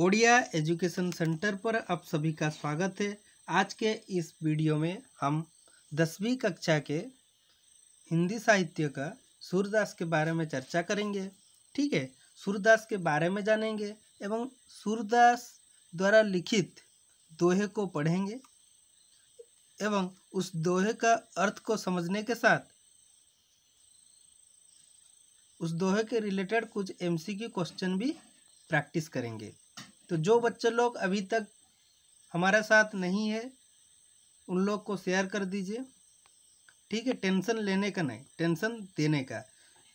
Odia education centre पर आप सभी का स्वागत है आज के इस वीडियो में हम दसवीं कक्षा के हिंदी साहित्य का सूरदास के बारे में चर्चा करेंगे ठीक है सूरदास के बारे में जानेंगे एवं सूरदास द्वारा लिखित दोहे को पढ़ेंगे एवं उस दोहे का अर्थ को समझने के साथ उस दोहे के रिलेटेड कुछ एमसीक्यू क्वेश्चन भी प्रैक्टिस करेंगे तो जो बच्चे लोग अभी तक हमारे साथ नहीं है उन लोग को शेयर कर दीजिए ठीक है टेंशन लेने का नहीं टेंशन देने का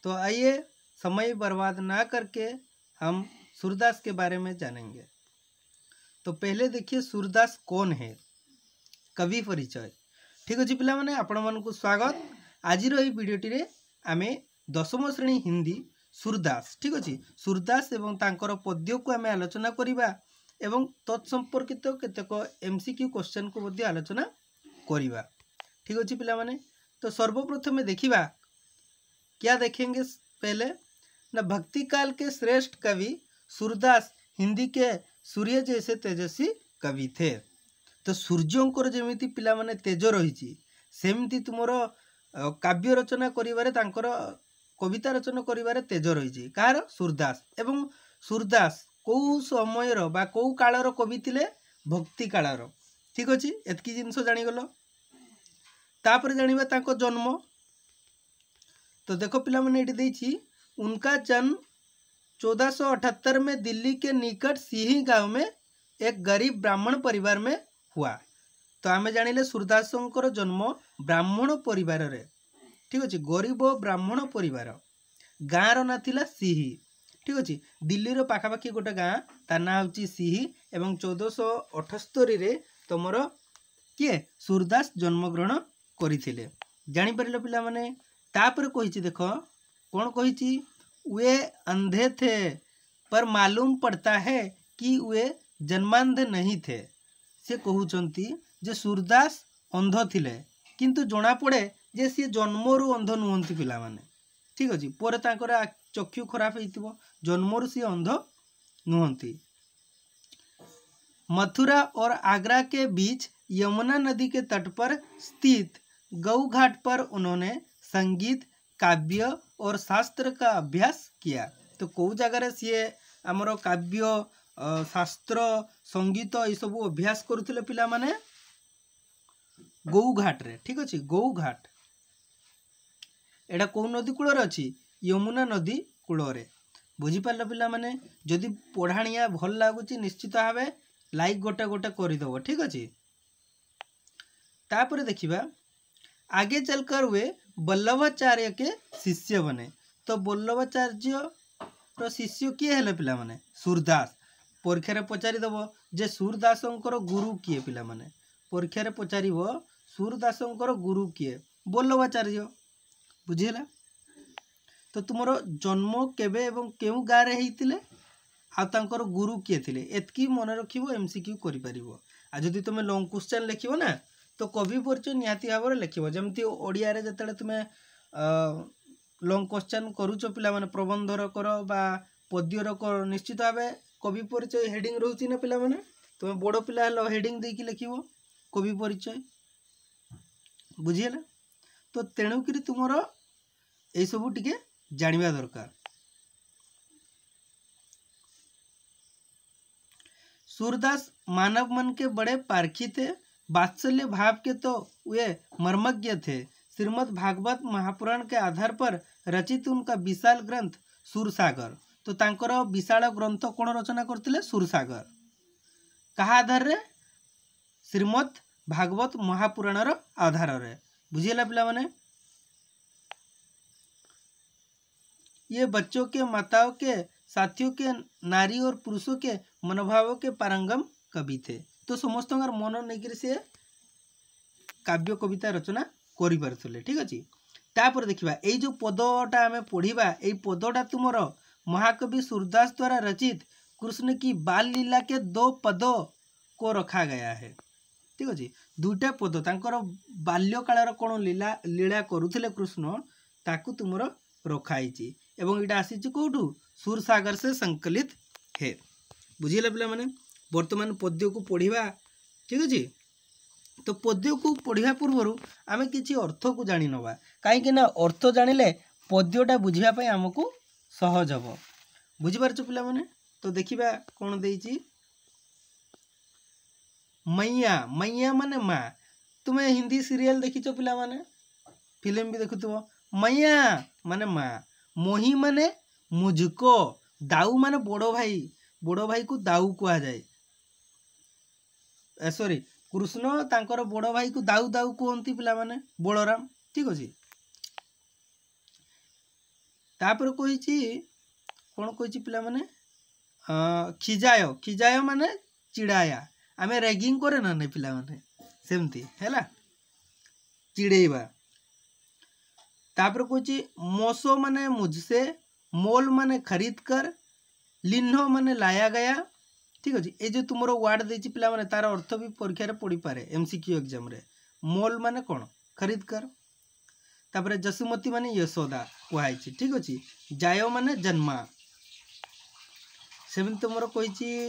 तो आइए समय बर्बाद ना करके हम सूरदास के बारे में जानेंगे तो पहले देखिए सूरदास कौन है कवि परिचय ঠিক ଅଛି ପିଲାମାନେ ଆପଣମାନଙ୍କୁ ସ୍ୱାଗତ ଆଜିର ଏହି ଭିଡ଼ିଓଟିରେ ଆମେ ଦଶମ श्रेणी हिंदी सूरदास ठीक अच्छे সুরদাস पद्य को পদ্যকু आलोचना करवा করা এবং তৎসম্পর্কিত কেতক এমসিকিউ কোশ্চেনকু মধ্যে আলোচনা করা ঠিক আছে পিলা মানে तो सर्वप्रथमें देखा क्या देखेंगे पहले ना भक्ति काल के श्रेष्ठ कवि सूरदास हिंदी के सूर्य जैसे तेजस्वी कवि थे तो सूर्यंकर जमी पाने तेज रही सेमती तुम काव्य रचना कर कविता रचना कर तेज रही कह सूरदास सूरदास कौ समय कौ कालर कवि थे भक्ति कालर ठीक अच्छे एतक जिनस जाणीगल तापर जाना ताको जन्म तो देख पाने ये उनका जन्म चौदह सौ अठहत्तर में दिल्ली के निकट सिही गांव में एक गरीब ब्राह्मण परिवार में हुआ तो आम जान लें सूरदास जन्म ब्राह्मण परिवार ठीक अच्छे गरीब ब्राह्मण पर गाँर ना था ठीक अच्छे दिल्ली पखापाखी गोटे गाँ तार ना हूँ सिहि एवं चौदहश अठस्तरी तुम किए सूरदास जन्मग्रहण करते जापर पाने कही देख कौन कही उए अंधे थे पर मालूम पड़ता है कि उए जन्मांध नहीं थे से कहते जे सूरदास अंध थे किंतु जमापड़े जन्म रु अंध ଅନ୍ଧ ନୁହନ୍ତି ପିଲାମାନେ ठीक अच्छे पर चक्षु खराब हो जन्म रु सी अंध नुहति मथुरा और आगरा के बीच यमुना नदी के तट पर स्थित गौ घाट पर उन्होंने संगीत काव्य और शास्त्र का अभ्यास किया तो कौ जगार सीए आम काव्य शास्त्र संगीत ये सब अभ्यास करुले पाने गौ घाट रे ठीक अच्छे गौ घाट ଏଇଟା କେଉଁ ନଦୀ କୂଳରେ ଅଛି ୟମୁନା ନଦୀ କୂଳରେ ବୁଝିପାରିଲ ପିଲାମାନେ ଯଦି ପଢ଼ାଣିଆ ଭଲ ଲାଗୁଛି ନିଶ୍ଚିତ ଭାବେ ଲାଇକ୍ ଗୋଟେ ଗୋଟେ କରିଦେବ ଠିକ୍ ଅଛି ତାପରେ ଦେଖିବା आगे चलकर वे बल्लभाचार्य के शिष्य बने तो ବଲ୍ଲଭାଚାର୍ଯ୍ୟର ଶିଷ୍ୟ କିଏ ହେଲେ ପିଲାମାନେ ସୁରଦାସ ପରୀକ୍ଷାରେ ପଚାରିଦେବ ଯେ ସୁରଦାସଙ୍କର ଗୁରୁ କିଏ ପିଲାମାନେ ପରୀକ୍ଷାରେ ପଚାରିବ ସୁରଦାସଙ୍କର ଗୁରୁ କିଏ ବଲ୍ଲଭାଚାର୍ଯ୍ୟ ବୁଝିହେଲା ତ ତୁମର ଜନ୍ମ କେବେ ଏବଂ କେଉଁ ଗାଁରେ ହେଇଥିଲେ ଆଉ ତାଙ୍କର ଗୁରୁ କିଏ ଥିଲେ ଏତିକି ମନେ ରଖିବ ଏମ୍ସିକ୍ୟୁ କରିପାରିବ ଆଉ ଯଦି ତୁମେ ଲଙ୍ଗ୍ କ୍ୱେଶ୍ଚନ୍ ଲେଖିବ ନା ତ କବି ପରିଚୟ ନିହାତି ଭାବରେ ଲେଖିବ ଯେମିତି ଓଡ଼ିଆରେ ଯେତେବେଳେ ତୁମେ ଲଙ୍ଗ୍ କ୍ୱେଶ୍ଚନ୍ କରୁଛ ପିଲାମାନେ ପ୍ରବନ୍ଧର କର ବା ପଦ୍ୟର କର ନିଶ୍ଚିତ ଭାବେ କବି ପରିଚୟ ହେଡ଼ିଂ ରହୁଛି ନା ପିଲାମାନେ ତୁମେ ବଡ଼ ପିଲା ହେଲ ହେଡ଼ିଂ ଦେଇକି ଲେଖିବ କବି ପରିଚୟ ବୁଝିହେଲା ତ ତେଣୁକରି ତୁମର सब ଟିକେ जाना दरकार सूरदास मानव मन के बड़े पारखी थे बात्सल्य भाव के तो वे मर्मज्ञ थे श्रीमद भागवत महापुराण के आधार पर रचित उनका विशाल ग्रंथ सुरसागर तो तांकर विशाल ग्रंथ कौन रचना करते सुरसागर कहा आधार रे श्रीमद भागवत महापुराण आधार रे बुझीला पे ये बच्चों के माताओं के साथियों के नारी और पुरुषों के मनोभावों के पारंगम कवि थे तो समस्त मनोनगर से काव्य कविता रचना कर ठीक अच्छे तापर देखा ये पदटा आम पढ़ा ये पदटा तुम महाकवि सूरदास द्वारा रचित कृष्ण की बाल लीला के दो पद को रखा गया है ठीक अच्छे दुईटा पद तर बाल्य काल कौन लीला लीला करूँ कृष्ण ताकू तुम रखाई एवं यहाँ आसी कौटू सुरसागर से संकलित है बुझेला पे बर्तमान पद्य को पढ़ा ठीक अच्छे तो पद्य को पढ़ा पूर्वर आम कि अर्थ को जान ना कहीं अर्थ जान लें पद्यटा बुझाप सहज हम बुझिपार पाने तो देखा कौन दे मैया मैया माने माँ तुम्हें हिंदी सीरियल देखी पाने फिल्म भी देखु मैया मान माँ মহিমানে মুজক দাউ মানে বড় ভাই বড় ভাইକୁ ଦାଉ କୁହାଯାଏ ସରି କୃଷ୍ଣ ତାଙ୍କର ବଡ଼ ଭାଇକୁ ଦାଉ ଦାଉ କୁହନ୍ତି ପିଲାମାନେ ବଳରାମ ଠିକ୍ ଅଛି ତାପରେ କହିଛି କ'ଣ କହିଛି ପିଲାମାନେ ଖିଜାୟ ଖିଜାୟ ମାନେ ଚିଡ଼ାୟା ଆମେ ରେଗିଂ କରେ ନା ନାହିଁ ପିଲାମାନେ ସେମିତି ହେଲା ଚିଡ଼େଇବା तापर कुछ मोसो मने मुझसे मोल मान खरीद कर लिन्ह मने लाया गया ठीक अच्छे ये जो तुम वार्ड दे पाने तार अर्थ भी परीक्षा पड़ी पारे एम सिक्यू एक्जाम मोल मान कौन खरीद कर तापर जसुमती मान यशोदा कहुई ठीक अच्छे जाय मान जन्मा सेम तुम कही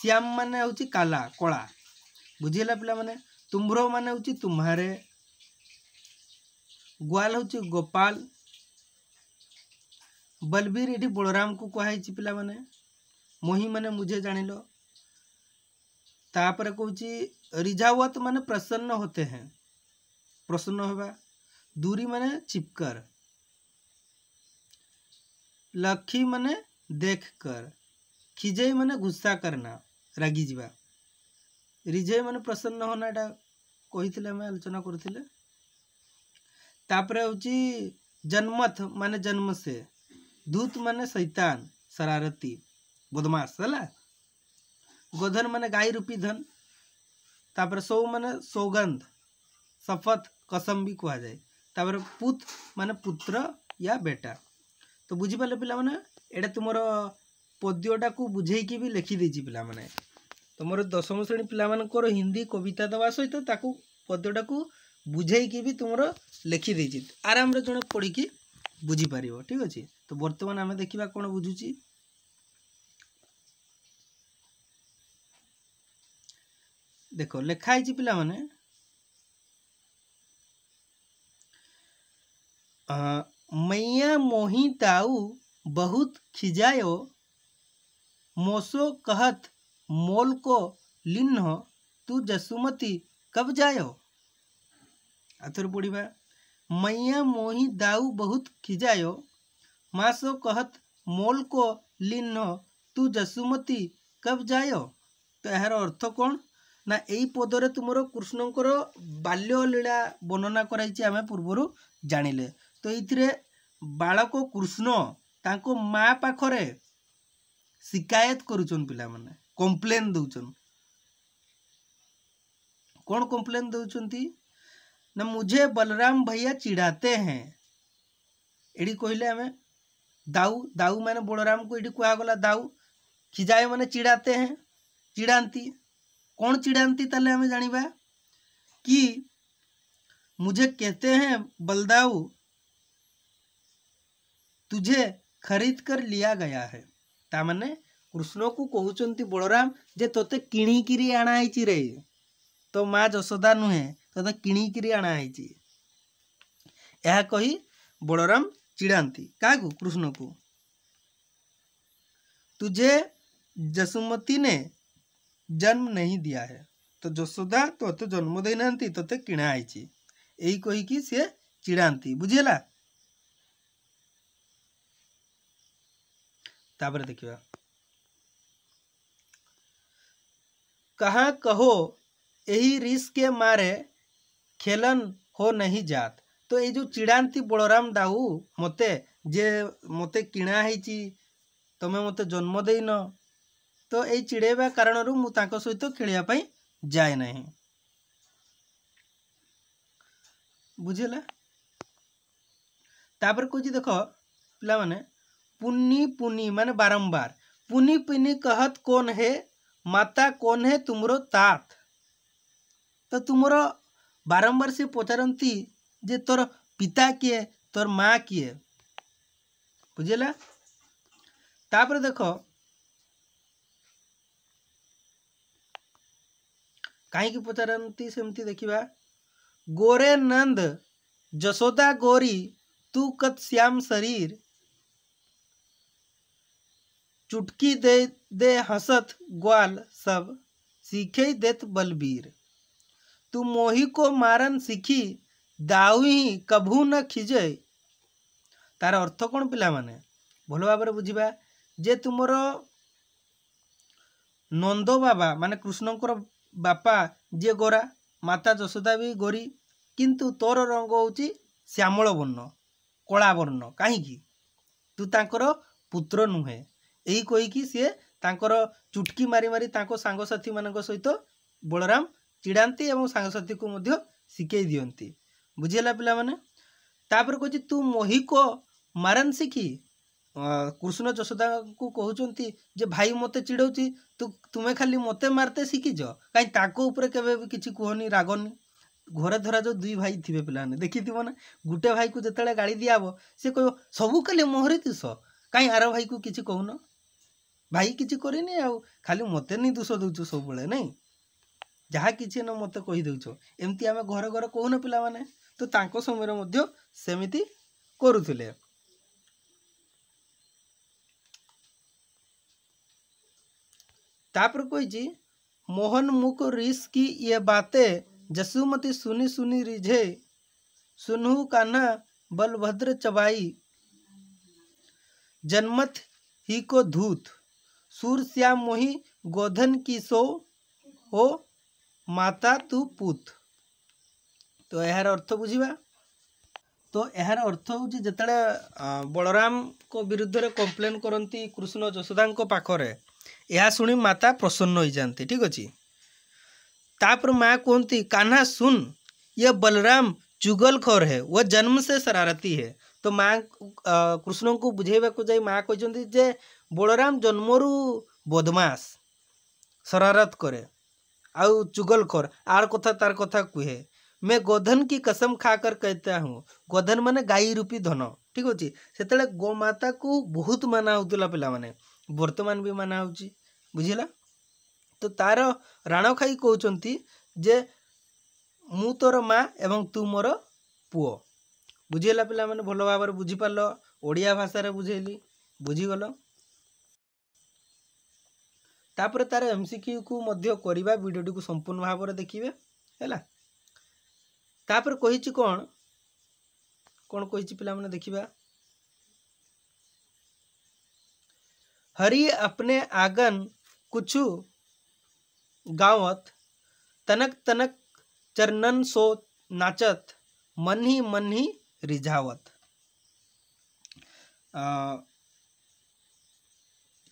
श्याम मान हूँ काला कला बुझीगला पाने तुम्हर मान हूँ तुम्हारे ग्वाल हूँ गोपाल बलबीर ये बलराम को कह पे मैंने मोही मैंने मुझे जान लापर कौच रिझावत मैंने प्रसन्न होते हैं प्रसन्न होगा दूरी मान चिपकर लक्षी मैंने देख कर खिजे मैंने गुस्सा करना रागिजा रिझे मैंने प्रसन्न होना कही आलोचना करें ତାପରେ ହେଉଛି ଜନ୍ମଥ ମାନେ ଜନ୍ମସେ ଧୂତ ମାନେ ସୈତାନ ସରାରତି ବଦମାସ ହେଲା ଗୋଧନ ମାନେ ଗାଈ ରୂପୀ ଧନ ତାପରେ ସୌ ମାନେ ସୌଗନ୍ଧ ଶପଥ କସମ ବି କୁହାଯାଏ ତାପରେ ପୁତ୍ ମାନେ ପୁତ୍ର ୟା ବେଟା ତ ବୁଝିପାରିଲେ ପିଲାମାନେ ଏଇଟା ତୁମର ପଦ୍ୟଟାକୁ ବୁଝେଇକି ବି ଲେଖିଦେଇଛି ପିଲାମାନେ ତୁମର ଦଶମ ଶ୍ରେଣୀ ପିଲାମାନଙ୍କର ହିନ୍ଦୀ କବିତା ଦେବା ସହିତ ତାକୁ ପଦ୍ୟଟାକୁ बुझेक भी तुम लिखिदेज आराम जो पढ़ पढ़ी बुझीपार ठीक अच्छे तो बर्तमान आम देखा कौन बुझुच देख लेखाई पे मैंने मैया मोही ताऊ बहुत खिजायो मोसो कहत मोल को लिन्ह तू जसुमती कब जायो ଆଉଥରେ ପଢ଼ିବା मैया ମୋହି ଦାଉ ବହୁତ ଖିଜାୟ ମା ସୋ କହତ मोल को लिन्ह ତୁ ଯଶୁମତୀ କବ ଯାୟ ତ ଏହାର ଅର୍ଥ କ'ଣ ନା ଏଇ ପଦରେ ତୁମର କୃଷ୍ଣଙ୍କର ବାଲ୍ୟଲୀଳା ବର୍ଣ୍ଣନା କରାଯାଇଛି ଆମେ ପୂର୍ବରୁ ଜାଣିଲେ ତ ଏଇଥିରେ ବାଳକ କୃଷ୍ଣ ତାଙ୍କ ମା ପାଖରେ ଶିକାୟତ କରୁଛନ୍ତି ପିଲାମାନେ କମ୍ପ୍ଲେନ୍ ଦେଉଛନ୍ତି କ'ଣ କମ୍ପ୍ଲେନ୍ ଦେଉଛନ୍ତି ना मुझे बलराम भैया चिढ़ाते हैं एड़ी कहले आम दाऊ दाऊ मैंने बलराम को ये कहगला दाऊ खिजाए मैंने चिढ़ाते हैं चिढ़ाती कौन चिढ़ाती हमें आम कि मुझे कहते हैं बलदाऊ तुझे खरीद कर लिया गया है तामाने को କୁ बलराम जे तोते किणी किरी ଅଣାହେଇଛି ରେ तो माँ जशोदा नुहे तथा किणीक अणाई यह कही बलराम चिड़ाती क्या कृष्ण को तुझे जशुमती ने जन्म नहीं दिया है तो जशोदा तो तो जन्म देना तोते किणाई यही कही सी चिड़ाती बुझेगा देखा कहाँ कहो यही रिस के मारे खेलन हो नहीं जात तो ये जो चिड़ाती बलराम दाऊ मत जे मत किणाई तुम्हें मत जन्म देन तो ये चिड़ेबा कारण मुझे सहित खेल जाए ना बुझेला कह देख पे पुनी पुनी मान बारंबार पुनि पुनी कहत कौन है माता कौन है तुम तात तो तुमरो बारंबार से पचारती जे तोर पिता किए तोर माँ किए बुझेला तापर देख कहीं पचारती सेमती देखा गोरे नंद जशोदा गोरी तू कत श्याम शरीर चुटकी दे दे हसत ग्वाल सब सीखे देत बलबीर तू मोही को मारन ଶିଖି ଦାଉହିଁ କଭୁ ନ ଖିଜେ ତାର ଅର୍ଥ କ'ଣ ପିଲାମାନେ ଭଲ ଭାବରେ ବୁଝିବା ଯେ ତୁମର ନନ୍ଦ ବାବା ମାନେ କୃଷ୍ଣଙ୍କର ବାପା ଯିଏ ଗୋରା ମାତା ଯଶୋଦା ବି ଗୋରୀ କିନ୍ତୁ ତୋର ରଙ୍ଗ ହେଉଛି ଶ୍ୟାମଳ ବର୍ଣ୍ଣ କଳା ବର୍ଣ୍ଣ କାହିଁକି ତୁ ତାଙ୍କର ପୁତ୍ର ନୁହେଁ ଏହି କହିକି ସିଏ ତାଙ୍କର ଚୁଟକି ମାରି ମାରି ତାଙ୍କ ସାଙ୍ଗସାଥିମାନଙ୍କ ସହିତ ବଳରାମ ଚିଡ଼ାନ୍ତି ଏବଂ ସାଙ୍ଗସାଥିକୁ ମଧ୍ୟ ଶିଖେଇ ଦିଅନ୍ତି ବୁଝିହେଲା ପିଲାମାନେ ତାପରେ କହୁଛି ତୁ ମୋହିକ ମାରନ୍ ଶିଖି କୃଷ୍ଣ ଯଶୋଦାଙ୍କୁ କହୁଛନ୍ତି ଯେ ଭାଇ ମୋତେ ଚିଡ଼ଉଛି ତୁ ତୁମେ ଖାଲି ମୋତେ ମାରତେ ଶିଖିଛ କାହିଁ ତାଙ୍କ ଉପରେ କେବେ ବି କିଛି କୁହନି ରାଗନି ଘରେ ଧରାଯାଉ ଦୁଇ ଭାଇ ଥିବେ ପିଲାମାନେ ଦେଖିଥିବ ନା ଗୋଟେ ଭାଇକୁ ଯେତେବେଳେ ଗାଳି ଦିଆହବ ସେ କହିବ ସବୁ ଖାଲି ମୋହରେ ଦିଶ କାହିଁ ଆର ଭାଇକୁ କିଛି କହୁନ ଭାଇ କିଛି କରିନି ଆଉ ଖାଲି ମୋତେ ନି ଦୋଷ ଦେଉଛୁ ସବୁବେଳେ ନାଇଁ जहाँ कि ନ ମୋତେ କହିଦେଉଛ ଏମିତି ଆମେ घर ଘରେ କହୁନ ପିଲାମାନେ ତ ତାଙ୍କ ସମୟରେ ମଧ୍ୟ ସେମିତି तापर कही मोहन मुख रिस की ये बाते जसुमती सुनी सुनी रिझे सुनु काना बलभद्र चबाई जन्मत ही को धूत सूर श्याम मोही गोधन की सो हो माता तु पुत तो यार अर्थ बुझा तो यार अर्थ हूँ जिते बलराम को विरुद्ध कम्प्लेन करती कृष्ण जशोदा पाखे यह शुणी माता प्रसन्न हो जाती ठीक अच्छे तापर माँ कहती कान्हा सुन ये बलराम जुगल खोर है वह जन्म से शरारती है तो माँ कृष्ण को बुझेवा को जाए माँ कहते बलराम जन्म रु बदमाश शरारत कै आउ चुगलखोर आर कथा तार कथा कहे मैं गोधन की कसम खाकर कहता हूँ गोधन मान गाई रूपी धन ठीक अच्छे से गोमाता को बहुत माना होता पाने बर्तमान भी माना हो बुझला तो तार राण खाई कहते जे मु तोर माँ एवं तू मोर ପୁଅ बुझेगा पे भल भाव ବୁଝିପାରିଲ ओडिया भाषा बुझेली बुझीगल तापर तार एम सिक्यू कोई को संपूर्ण भाव देखिए हैपर कही कौन कौन कही पे देखा हरी अपने आगन कुछ गावत तनक तनक चरणन सो नाचत मन ही मन ही रिझावत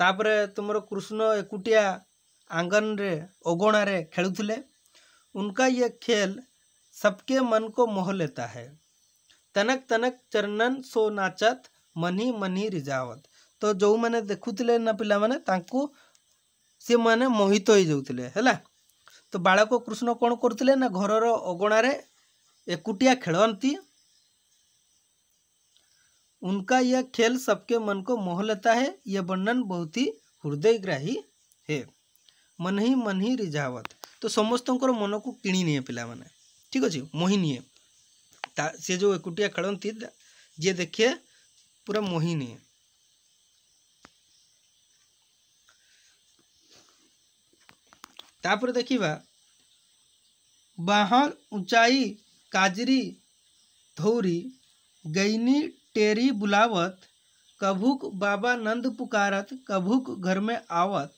तापर तुम कृष्ण एकुटिया आंगन ओगोणा रे खेलुले उनका ये खेल सबके मन को मोह लेता है तनक तनक चरणन सो नाचत मनी मनी रिजावत तो जो मैंने देखुले ना पाने से मैंने मोहित हो जाते है तो बाड़क कृष्ण कौन करुले ना घर रगणारे एकुटिया खेलती उनका यह खेल सबके मन को मोह लेता है यह वर्णन बहुत ही हृदयग्राही है मन ही मन ही रिझावत तो समस्त मन को किणी नहीं है पिला मैंने ठीक अच्छे मोहिनी है से जो एकुटिया खेलती जे देखिए पूरा मोहिनी है तापर देखा बाह ऊंचाई काजरी धौरी गईनी टेरी बुलावत कभूक बाबा नंद पुकारत कभूक घर में आवत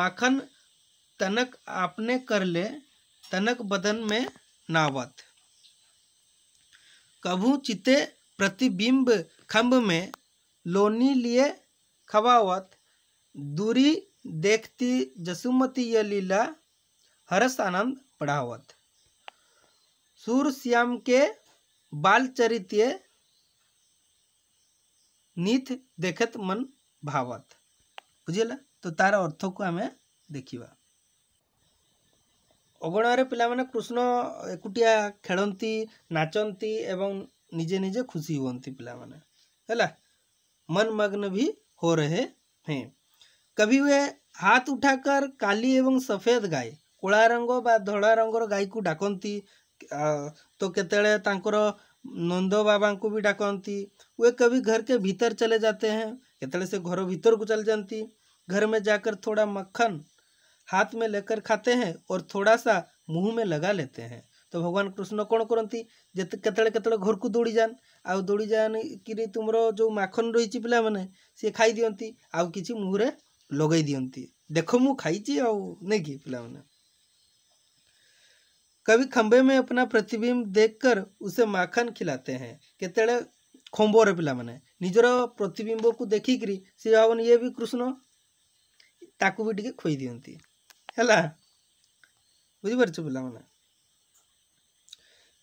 माखन तनक आपने कर ले तनक बदन में नावत कभू चिते प्रतिबिंब खम्भ में लोनी लिए खवावत दूरी देखती जसुमती ये लीला हरस आनंद पढ़ावत सूर श्याम के बाल चरित्र नीथ देखत मन भावत बुझे तो तार अर्थ को आम देखा अगणारे पाने कृष्ण एकुटिया खेलती नाचती एवं निजे निजे खुशी हूँ पाने मनमग्न भी हो रहे हैं कभी वे हाथ उठाकर काली एवं सफेद गाय कला रंग धड़ा रंगर गाई को डाकती तो केत नंदो बाबा को भी डाकती वे कभी घर के भीतर चले जाते हैं कत से घर भीतर को चल जाती घर में जाकर थोड़ा मक्खन हाथ में लेकर खाते हैं और थोड़ा सा मुँह में लगा लेते हैं तो भगवान कृष्ण कौन करती जेते घर को दौड़ी जान आ दौड़ी जान कि तुम जो माखन रही पिला मैंने सी खाई दिंती आ कि मुहरे लगे दिंती देख मु खाई आई नहीं कि पाने कभी खंभे में अपना प्रतिबिंब देखकर उसे माखन खिलाते हैं केत खोबर पिला मैंने निजर प्रतिबिंब को देखिकी से भावन ये भी कृष्ण ताकू भी टी खोई दिखती है बुझीपार पाने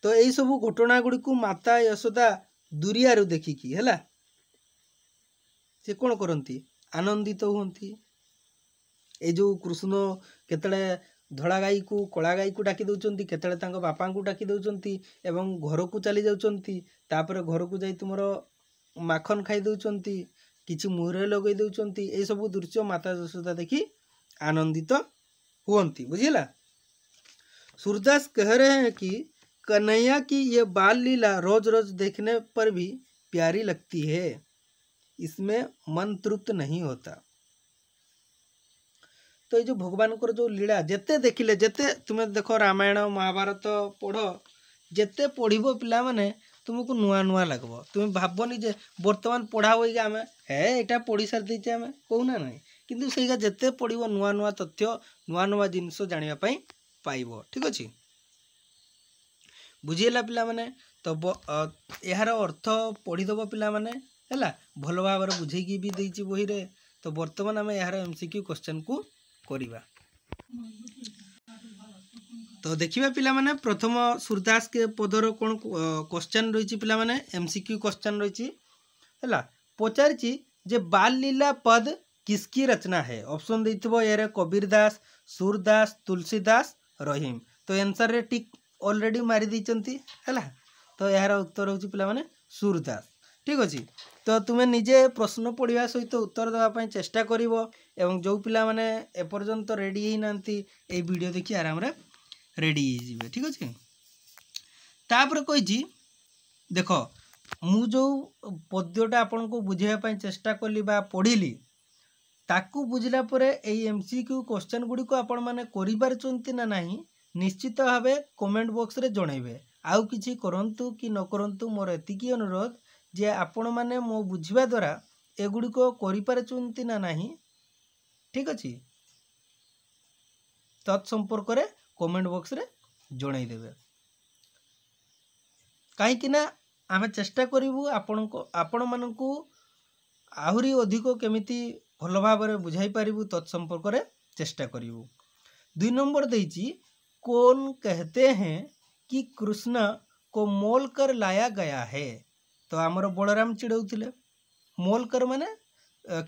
तो यही सब घटना गुड़ी माता यशोदा दूरिया देखिकी है से कौन करती आनंदित तो हमें ये कृष्ण केत धड़ा गाई को कला गाई को डाकि दौंत बापा डाक दे घर को चली जापर घर को जा तुम माखन खाई किसी मुहरे लगे ये सब दृश्य माता जशोदा देख आनंदित हूँ बुझेगा सूर्यदास कह रहे हैं कि कन्हैया की ये बाल लीला रोज रोज देखने पर भी प्यारी लगती है इसमें मन तृप्त नहीं होता तो ये जो भगवान जो लीला जिते देखिले जिते तुम देख रामायण महाभारत पढ़ जिते पढ़व पाने तुमको नुआ नुआ लग तुम्हें भावनी जे बर्तमान पढ़ा हो गया आम हेटा पढ़ी सारी आम कहूना ना कि जिते पढ़व नुआ नुआ तथ्य नुआ नुआ जिनस जानापी पाइब ठीक अच्छे बुझेगा पाने तो यार अर्थ पढ़ीदब पाने भल भाव बुझे भी दे बही बर्तमान आम यार एम सिक्यू क्वेश्चन को करवा तो देखा पाने प्रथम सूर्यदास पदर कौन क्वेश्चन रही पाने एम सिक्यू क्वेश्चन रही पचार लीला पद किसकी रचना है ऑप्शन दे थोड़े कबीर दास सूरदास तुलसीदास रहीम तो आंसर रे टिक ऑलरेडी मारी मारिदेच है तो यार उत्तर हो पाने सूरदास ঠিক ଅଛି ତ ତୁମେ ନିଜେ ପ୍ରଶ୍ନ ପଢ଼ିବା ସହିତ ଉତ୍ତର ଦେବା ପାଇଁ ଚେଷ୍ଟା କରିବ ଏବଂ ଯେଉଁ ପିଲାମାନେ ଏପର୍ଯ୍ୟନ୍ତ ରେଡ଼ି ହେଇନାହାନ୍ତି ଏଇ ଭିଡ଼ିଓ ଦେଖି ଆରାମରେ ରେଡ଼ି ହେଇଯିବେ ଠିକ୍ ଅଛି ତାପରେ କହିଛି ଦେଖ ମୁଁ ଯେଉଁ ପଦ୍ୟଟା ଆପଣଙ୍କୁ ବୁଝାଇବା ପାଇଁ ଚେଷ୍ଟା କଲି ବା ପଢ଼ିଲି ତାକୁ ବୁଝିଲା ପରେ ଏଇ ଏମ୍ ସି କ୍ୟୁ କୋଶ୍ଚେନ୍ ଗୁଡ଼ିକୁ ଆପଣମାନେ କରିପାରୁଛନ୍ତି ନା ନାହିଁ ନିଶ୍ଚିତ ଭାବେ କମେଣ୍ଟ ବକ୍ସରେ ଜଣାଇବେ ଆଉ କିଛି କରନ୍ତୁ କି ନ କରନ୍ତୁ ମୋର ଏତିକି ଅନୁରୋଧ ଯେ ଆପଣମାନେ ମୋ ବୁଝିବା ଦ୍ୱାରା ଏଗୁଡ଼ିକ କରିପାରୁଛନ୍ତି ନା ନାହିଁ ଠିକ୍ ଅଛି ତତ୍ସମ୍ପର୍କରେ କମେଣ୍ଟ ବକ୍ସରେ ଜଣାଇଦେବେ କାହିଁକିନା ଆମେ ଚେଷ୍ଟା କରିବୁ ଆପଣଙ୍କ ଆପଣମାନଙ୍କୁ ଆହୁରି ଅଧିକ କେମିତି ଭଲ ଭାବରେ ବୁଝାଇ ପାରିବୁ ତତ୍ସମ୍ପର୍କରେ ଚେଷ୍ଟା କରିବୁ ଦୁଇ ନମ୍ବର ଦେଇଛି कौन कहते हैं कि कृष्णा को मोल कर लाया गया है तो आम बलराम चिड़ाऊ मोलकर मैंने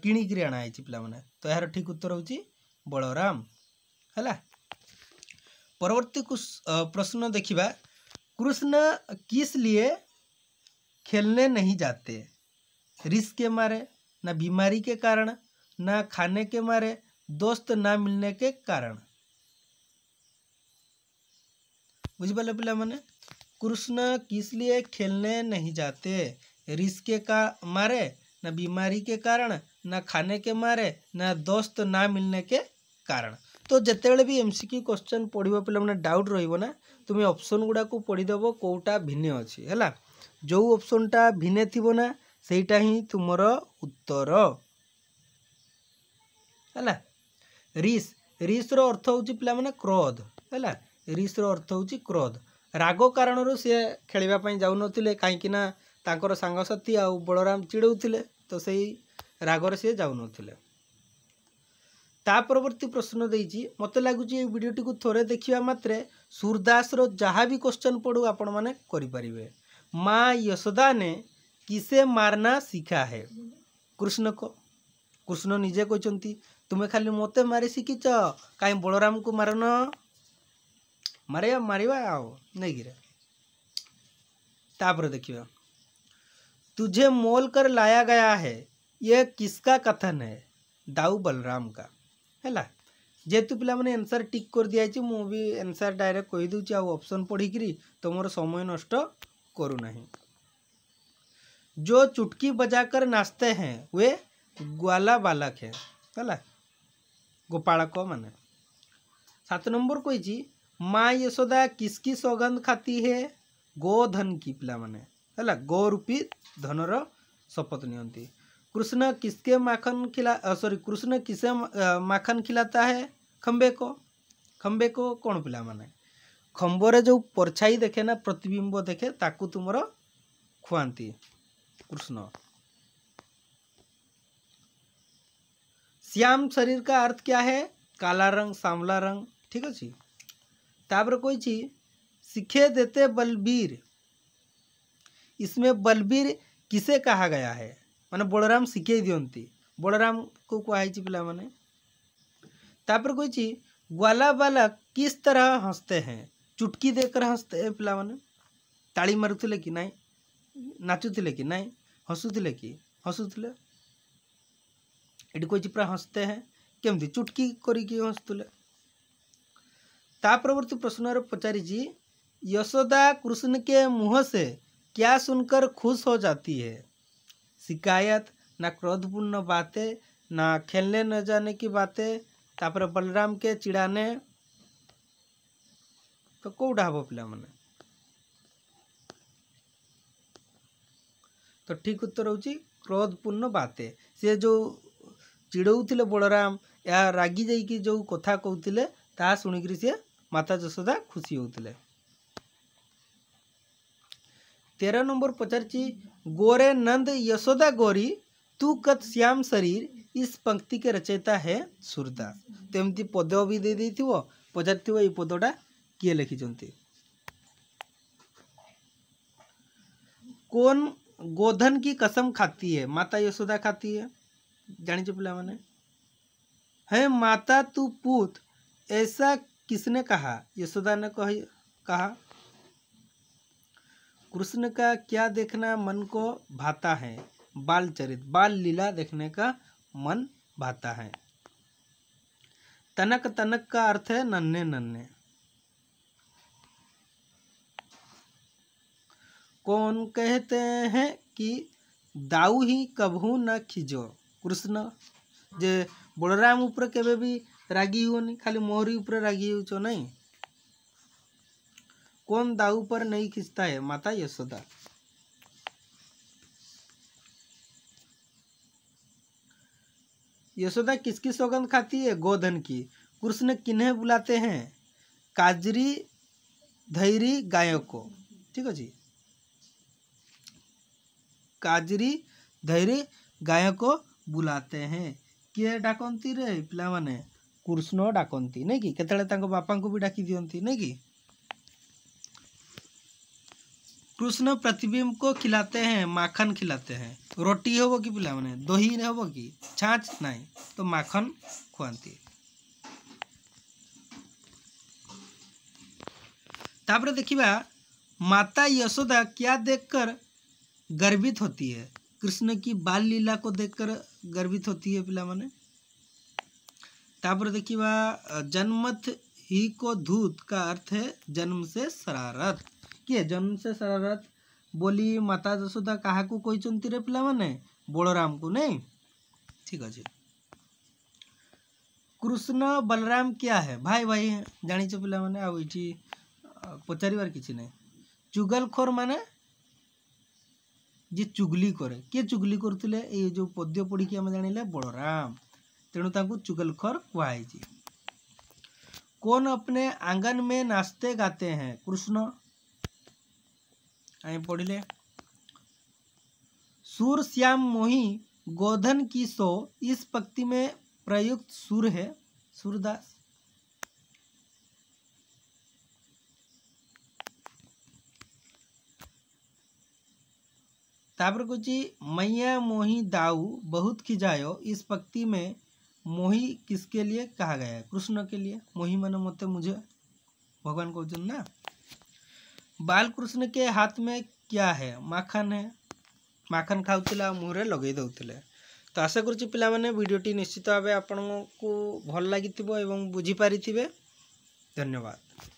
किणिकी आनाई पे तो यार ठीक उत्तर हूँ बलराम है परवर्त प्रश्न देखा कृष्ण किस लिए खेलने नहीं जाते रिस के मारे ना बीमारी के कारण ना खाने के मारे दोस्त ना मिलने के कारण बुझे पे कृष्ण किस लिए खेलने नहीं जाते रिस्क का मारे न बीमारी के कारण न खाने के मारे न दोस्त ना मिलने के कारण तो जिते भी एम सी क्यू क्वेश्चन पढ़व पे मैंने डाउट रोना तुम्हें अप्सन गुड़ाक पढ़ीदेव कौटा भिन्ने अच्छी है जो अप्सनटा भिन्ने थोना से तुम उत्तर है रिस रिस्र अर्थ हो पाने क्रोध है रिस्र अर्थ हो क्रोध ରାଗ କାରଣରୁ ସିଏ ଖେଳିବା ପାଇଁ ଯାଉନଥିଲେ କାହିଁକିନା ତାଙ୍କର ସାଙ୍ଗସାଥି ଆଉ ବଳରାମ ଚିଡ଼ଉଥିଲେ ତ ସେଇ ରାଗରେ ସିଏ ଯାଉନଥିଲେ ତା ପରବର୍ତ୍ତୀ ପ୍ରଶ୍ନ ଦେଇଛି ମୋତେ ଲାଗୁଛି ଏଇ ଭିଡ଼ିଓଟିକୁ ଥରେ ଦେଖିବା ମାତ୍ରେ ସୁରଦାସର ଯାହା ବି କ୍ୱଶ୍ଚିନ୍ ପଡ଼ୁ ଆପଣମାନେ କରିପାରିବେ ମା ୟଶୋଦାନେ କିସେ ମାରନା ଶିଖା ହେ କୃଷ୍ଣ କ କୃଷ୍ଣ ନିଜେ କହିଛନ୍ତି ତୁମେ ଖାଲି ମୋତେ ମାରି ଶିଖିଛ କାହିଁ ବଳରାମକୁ ମାରନ मारे मार नहीं गिरे तापर ଦେଖିବା तुझे मोल कर लाया गया है यह किसका कथन है दाऊ बलराम का है जेहेतु पे आंसर टिक कर दिया मुझे आंसर डायरेक्ट कहीदे आपसन पढ़ी तुम तो समय नष्ट करूना जो चुटकी बजाकर नाचते हैं वे ग्वाला बालक है है मान सात नंबर कही माँ यशोदा किसकी सौगंध खाती है गोधन की ପିଲାମାନେ गो रूपी धन ଶପଥ नि कृष्ण किसके माखन खिला सॉरी कृष्ण किसे माखन खिलाता है खम्बे को खम्बे को कौन पिला मैंने खम्बरे जो परछाई देखे ना प्रतिबिंब देखे ताकू तुम खुआती कृष्ण श्याम शरीर का अर्थ क्या है काला रंग सांवला रंग ठीक अच्छी तापर कही सिखे देते बलबीर इसमें बलबीर किसे कहा गया है मान बलराम सिखे दिखती बलराम को कहुची पे तापर कही ग्वाला बालक किस तरह हंसते हैं चुटकी देकर हंसते हैं पिला मैंने ताली मारूले कि ना नाचुले कि ना हसुले कि हसुले ये कही हंसते हैं कमी चुटकी करसुले ता प्रवृत्ति प्रश्न पचारी यशोदा कृष्ण के मुँह से क्या सुनकर खुश हो जाती है शिकायत ना क्रोधपूर्ण बातें ना खेलने न जाने की बातें तापर बलराम के चिड़ाने तो कौटा हम मैंने तो ठीक उत्तर हूँ क्रोधपूर्ण बातें सी जो चिड़ौले बलराम या रागि जा जो कथा कहते ता शुणिकी सी माता जशोदा खुशी ହେଉଥିଲେ ତେର नंबर पचार गोरे नंद यशोदा गौरी तू कत श्याम शरीर इस पंक्ति के रचयिता है सूरदास तो एमती पद भी दे थो पचार ଏଇ ପଦଟା କିଏ ଲେଖିଛନ୍ତି कौन गोधन की कसम खाती है माता यशोदा खाती है जानी पिला मैंने हे माता तू पूत ऐसा किसने कहा यशोदा ने कह कहा कृष्ण का क्या देखना मन को भाता है बाल चरित बाल लीला देखने का मन भाता है तनक तनक का अर्थ है नन्हे नन्हे कौन कहते हैं कि दाऊ ही कभू न खिजो कृष्ण जे बलराम ऊपर केवे भी ରାଗି ହୁଅନି खाली मोहरी ऊपर रागी हो ନାଇଁ କୌନ ଦାଉ ଉପର ନେଇ ଖିଚତା ହେ ମାତା ଯଶୋଦା यशोदा किसकी सौगंध खाती है गोधन की कृष्ण किन्हें बुलाते हैं काजरी धैरी गायों को ठीक है जी काजरी धैरी गायों को बुलाते हैं किए डाकती रे पिला मैंने कृष्ण डाकती नहीं कि କେତେବେଳେ बापा को भी डाक दिखती ନାଇଁ कि कृष्ण प्रतिबिंब को खिलाते हैं माखन खिलाते हैं रोटी हे कि पिला मैंने दही हे कि छाछ ना तो माखन खुआती तापर देखा माता यशोदा क्या देखकर गर्वित होती है कृष्ण की बाल लीला को देखकर गर्वित होती है पिला मैंने तापर देखा जन्मथ ही को धूत का अर्थ है जन्म से शरारत किए जन्म से शरारत बोली माता जशोदा क्या कहते रे पाने बलराम को नहीं ठीक अच्छे कृष्ण बलराम क्या है भाई भाई जाच जानी पाने पचार कि ना चुगलखोर मान जी चुगली करे किए चुगली करुले ये जो पद्य पढ़ी आम जाने बलराम तेणुता चुगलखर कहुई कौन अपने आंगन में नाचते गाते हैं कृष्ण आए पढ़ सुर श्याम मोही गोधन की सो इस पक्ति में प्रयुक्त सुर है सूरदास मैया मोही दाऊ बहुत खिजायो इस पक्ति में मोही किसके लिए कहा गया है कृष्ण के लिए मोही मन मत मुझे भगवान को ना बाल कृष्ण के हाथ में क्या है माखन है माखन खाऊला मुहरे लगे दूले ତ ଆଶା କରୁଛି निश्चित भाव ନିଶ୍ଚିତ ଭାବେ ଆପଣଙ୍କୁ ଭଲ ଲାଗିଥିବ बुझीपारी थे धन्यवाद